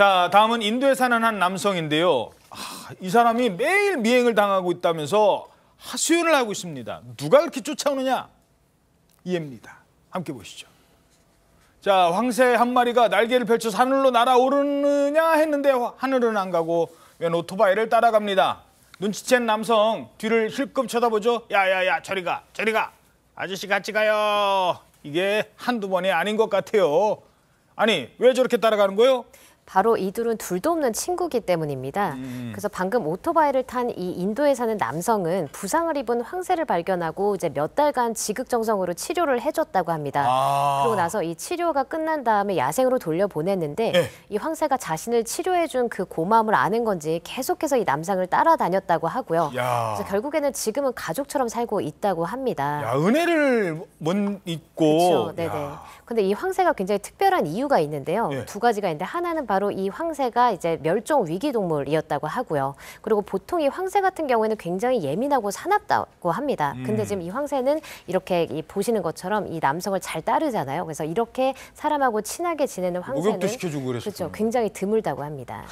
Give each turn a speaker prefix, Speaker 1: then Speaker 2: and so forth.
Speaker 1: 자, 다음은 인도에 사는 한 남성인데요. 아, 이 사람이 매일 미행을 당하고 있다면서 하수연을 하고 있습니다. 누가 그렇게 쫓아오느냐? 이해입니다. 함께 보시죠. 자, 황새 한 마리가 날개를 펼쳐 하늘로 날아오르느냐 했는데 하늘은 안 가고 웬 오토바이를 따라갑니다. 눈치챈 남성 뒤를 힐끔 쳐다보죠. 야야야 저리 가 저리 가 아저씨 같이 가요. 이게 한두 번이 아닌 것 같아요. 아니 왜 저렇게 따라가는 거예요? 바로 이둘은
Speaker 2: 둘도 없는 친구기 때문입니다. 음. 음. 그래서 방금 오토바이를 탄 이 인도에 사는 남성은 부상을 입은 황새를 발견하고 이제 몇 달간 지극정성으로 치료를 해줬다고 합니다. 아. 그러고 나서 이 치료가 끝난 다음에 야생으로 돌려보냈는데 네. 이 황새가 자신을 치료해준 그 고마움을 아는 건지 계속해서 이 남성을 따라다녔다고 하고요. 야. 그래서 결국에는 지금은 가족처럼 살고 있다고 합니다. 야,
Speaker 3: 은혜를 못 잊고. 그렇
Speaker 2: 근데 이 황새가 굉장히 특별한 이유가 있는데요. 네. 두 가지가 있는데 하나는 바로 이 황새가 이제 멸종 위기 동물이었다고 하고요. 그리고 보통 이 황새 같은 경우에는 굉장히 예민하고 사납다고 합니다. 음. 근데 지금 이 황새는 이렇게 이 보시는 것처럼 이 남성을 잘 따르잖아요. 그래서 이렇게 사람하고 친하게 지내는 황새는 목욕도 시켜주고 그랬어요. 그렇죠. 굉장히 드물다고 합니다.